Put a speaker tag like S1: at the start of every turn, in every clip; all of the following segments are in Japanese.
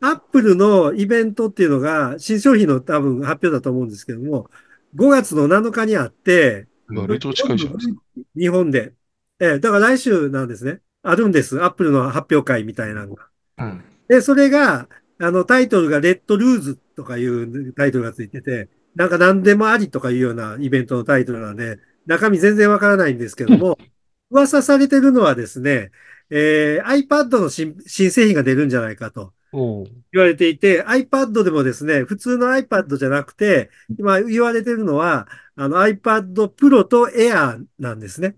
S1: アップルのイベントっていうのが、新商品の多分発表だと思うんですけども、5月の7日にあって、レト近いじゃないですか。日本で。えー、だから来週なんですね。あるんです。アップルの発表会みたいなのが。うん、で、それが、あの、タイトルがレッドルーズとかいうタイトルがついてて、なんか何でもありとかいうようなイベントのタイトルなんで、中身全然わからないんですけども、噂されてるのはですね、えー、iPad の新製品が出るんじゃないかと。言われていて、iPad でもですね、普通の iPad じゃなくて、今言われてるのは、あの iPad Pro と Air なんですね。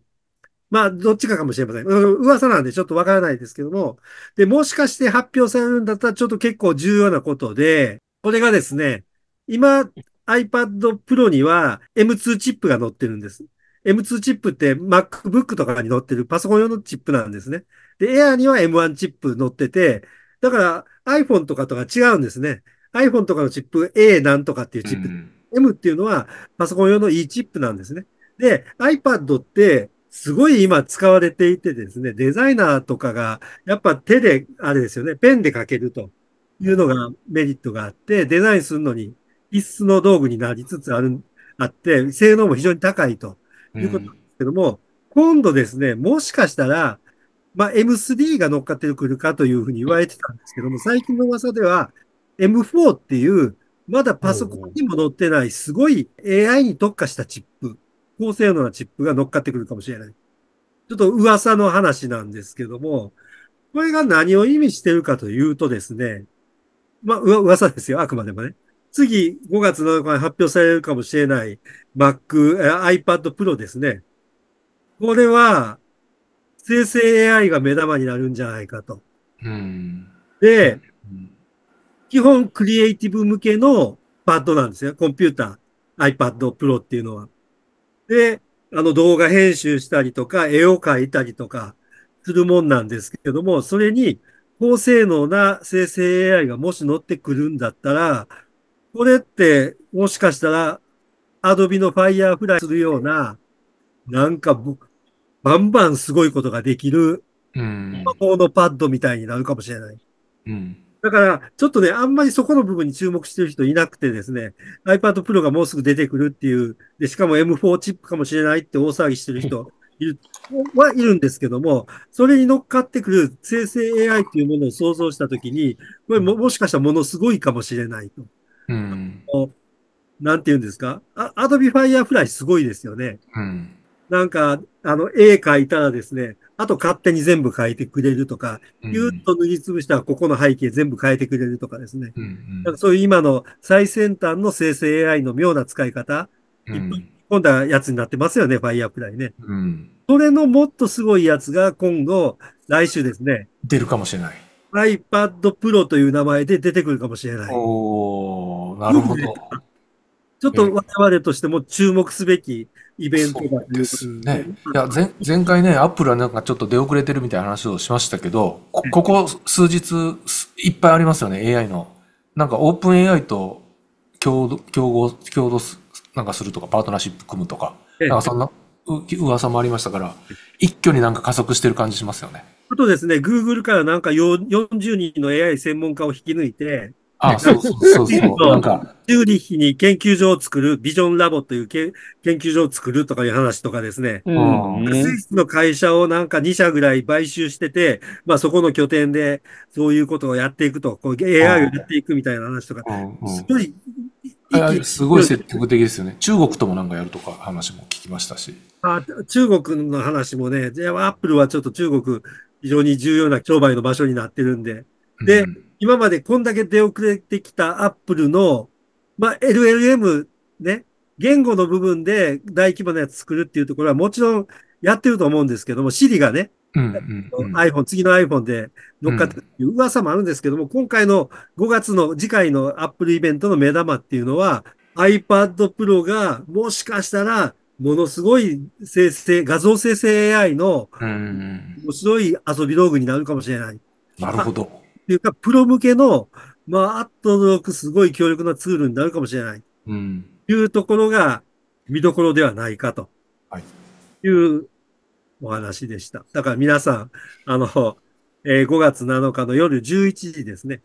S1: まあ、どっちかかもしれません。噂なんでちょっとわからないですけども。で、もしかして発表されるんだったらちょっと結構重要なことで、これがですね、今 iPad Pro には M2 チップが載ってるんです。M2 チップって MacBook とかに載ってるパソコン用のチップなんですね。で、Air には M1 チップ載ってて、だから iPhone とかとは違うんですね。iPhone とかのチップ A なんとかっていうチップ、うん、M っていうのはパソコン用の E チップなんですね。で、iPad ってすごい今使われていてですね、デザイナーとかがやっぱ手で、あれですよね、ペンで書けるというのがメリットがあって、デザインするのに必須の道具になりつつある、あって、性能も非常に高いということなんですけども、うん、今度ですね、もしかしたらまあ、M3 が乗っかってくるかというふうに言われてたんですけども、最近の噂では M4 っていう、まだパソコンにも載ってないすごい AI に特化したチップ、高性能なチップが乗っかってくるかもしれない。ちょっと噂の話なんですけども、これが何を意味してるかというとですね、まあ、噂ですよ、あくまでもね。次、5月7日に発表されるかもしれない Mac、iPad Pro ですね。これは、生成 AI が目玉になるんじゃないかと。うん、で、うん、基本クリエイティブ向けのパッドなんですよ。コンピューター、iPad Pro っていうのは。で、あの動画編集したりとか、絵を描いたりとかするもんなんですけども、それに高性能な生成 AI がもし乗ってくるんだったら、これってもしかしたら Adobe の Firefly するような、なんか僕、バンバンすごいことができる、魔法のパッドみたいになるかもしれない。うん、だから、ちょっとね、あんまりそこの部分に注目してる人いなくてですね、iPad Pro がもうすぐ出てくるっていう、で、しかも M4 チップかもしれないって大騒ぎしてる人いる、はいるんですけども、それに乗っかってくる生成 AI っていうものを想像したときに、これももしかしたらものすごいかもしれないと。うん、なんて言うんですかアアドビファイアフライすごいですよね。うんなんか、あの、絵描いたらですね、あと勝手に全部描いてくれるとか、ぎゅっと塗りつぶしたらここの背景全部変えてくれるとかですね。うんうん、だからそういう今の最先端の生成 AI の妙な使い方、うん、込んだやつになってますよね、ファイヤープライね。うん、それのもっとすごいやつが今後、来週ですね。出るかもしれない。iPad Pro という名前で出てくるかもしれない。おー、なるほど。ちょっと我々としても注目すべきイベントだですね。いや前前回ね、アップルはなんかちょっと出遅れてるみたいな話をしましたけど、こここ数日いっぱいありますよね、AI の。なんかオープン AI と共同、共合、共同すなんかするとか、パートナーシップ組むとか、なんかそんな噂もありましたから、一挙になんか加速してる感じしますよね。あとですね、グーグルからなんか40人の AI 専門家を引き抜いて、
S2: あ、そうそうそう なんか。
S1: チューリッヒに研究所を作る、ビジョンラボというけ研究所を作るとかいう話とかですね。うん、スイスの会社をなんか2社ぐらい買収してて、まあそこの拠点でそういうことをやっていくと、こう AI をやっていくみたいな話とか、すごい、すごい積極的ですよね。中国ともなんかやるとか話も聞きましたし。あ中国の話もね、アップルはちょっと中国非常に重要な商売の場所になってるんで。で、うん今までこんだけ出遅れてきたアップルの、まあ、LLM ね、言語の部分で大規模なやつ作るっていうところはもちろんやってると思うんですけども、Siri がね、うん iPhone、次の iPhone で乗っかってるっていう噂もあるんですけども、うん、今回の5月の次回のアップルイベントの目玉っていうのは、iPad Pro がもしかしたらものすごい生成、画像生成 AI の面白い遊び道具になるかもしれない。うん、なるほど。っていうか、プロ向けの、まあ、っとのすごい強力なツールになるかもしれない。うん。いうところが見どころではないかと。はい。いうお話でした。だから皆さん、あの、えー、5月7日の夜11時ですね。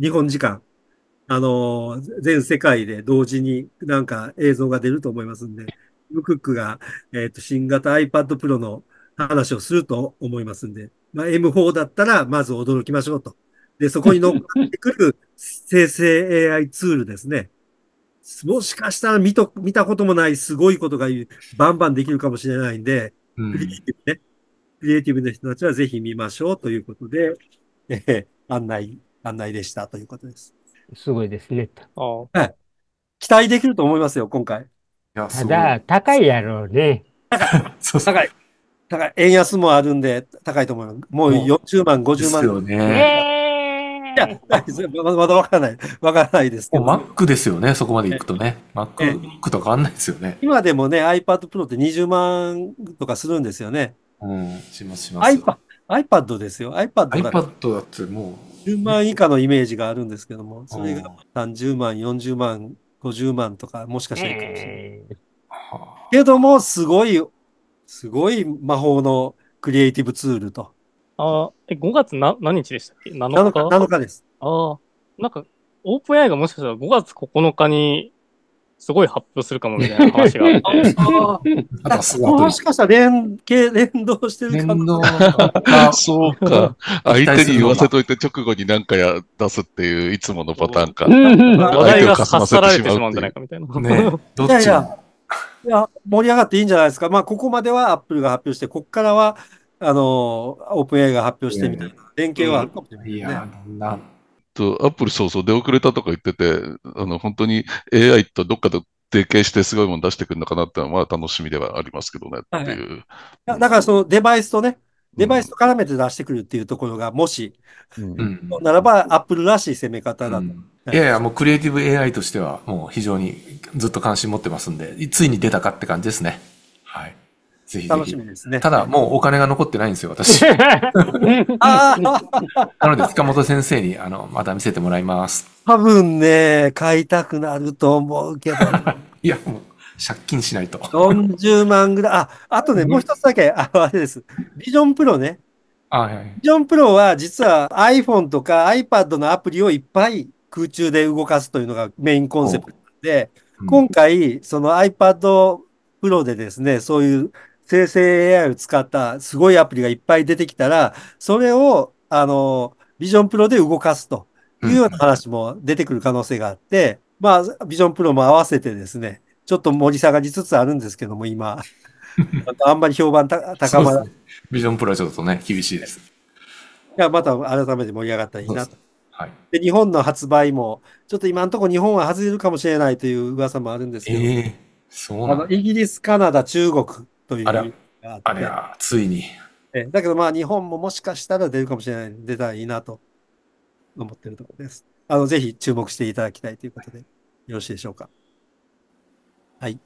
S1: 日本時間。あの、全世界で同時になんか映像が出ると思いますんで、ムクックが、えっ、ー、と、新型 iPad Pro の話をすると思いますんで、まあ、M4 だったらまず驚きましょうと。で、そこに乗っかってくる生成 AI ツールですね。もしかしたら見と見たこともないすごいことがバンバンできるかもしれないんで、クリエイティブね。クリエイティブの人たちはぜひ見ましょうということで、えー、案内、案内でしたということです。すごいですね。はい、期待できると思いますよ、今回。ただ、高いやろうね。そう高い。高い。円安もあるんで、高いと思います。もう40万、50万。ですよね。や、ままだわからない。わからないですけど。Mac ですよね、そこまでいくとね。Mac、とんないですよね。今でもね、iPad Pro って20万とかするんですよね。うん、しますします。iPad, iPad ですよ。iPad だ iPad だってもう。10万以下のイメージがあるんですけども、それが30万、40万、50万とか、もしかしたらいいかもしれない。けども、すごい、すごい魔法のクリエイティブツールと。ああ、え、5月な何日でしたっけ ?7 日 ?7 日です。ああ、なんか、オープン AI がもしかしたら5月9日に、すごい発表するかもみたいな話があ あ もしかしたら連携、連動してるかも。連 そうか。相手に言わせといて直後に何かや出すっていう、いつものパターンか。話題が発さられてしまうんじゃないかみたいな。ねどっちいやいや、盛り上がっていいんじゃないですか。まあ、ここまではアップルが発表して、ここからはあの、オープン AI が発表してみたいな、連携はあるかもしれない、ね、いや、と、アップルそうそう、出遅れたとか言ってて、あの、本当に AI とどっかで提携してすごいもの出してくるのかなってのは、まあ楽しみではありますけどね、っていう、はい。だからそのデバイスとね、デバイスと絡めて出してくるっていうところが、もし、うん、ならば、アップルらしい攻め方だと、うん。いやいや、もうクリエイティブ AI としては、もう非常にずっと関心持ってますんで、ついに出たかって感じですね。はい。ぜひぜひ。楽しみですね。ただ、もうお金が残ってないんですよ、私。あ なので、塚本先生に、あの、また見せてもらいます。多分ね、買いたくなると思うけど、いや、もう、借金しないと。40万ぐらい。あ、あとね、もう一つだけ、ああれです。ビジョンプロね。はい、ビジョンプロは、実は iPhone とか iPad のアプリをいっぱい空中で動かすというのがメインコンセプトで、うん、今回、その iPad プロでですね、そういう生成 AI を使ったすごいアプリがいっぱい出てきたら、それを、あの、ビジョンプロで動かすというような話も出てくる可能性があって、うん、まあ、ビジョンプロも合わせてですね、ちょっと盛り下がりつつあるんですけども、今。あんまり評判た高まら、ね、ビジョンプロはちょっとね、厳しいです。や、また改めて盛り上がったらいいなと。はい、で日本の発売も、ちょっと今のところ日本は外れるかもしれないという噂もあるんですけど、えー、そうイギリス、カナダ、中国、というあれあれはついに。えだけどまあ日本ももしかしたら出るかもしれない出たらいいなと思ってるところです。あのぜひ注目していただきたいということで、よろしいでしょうか。はい。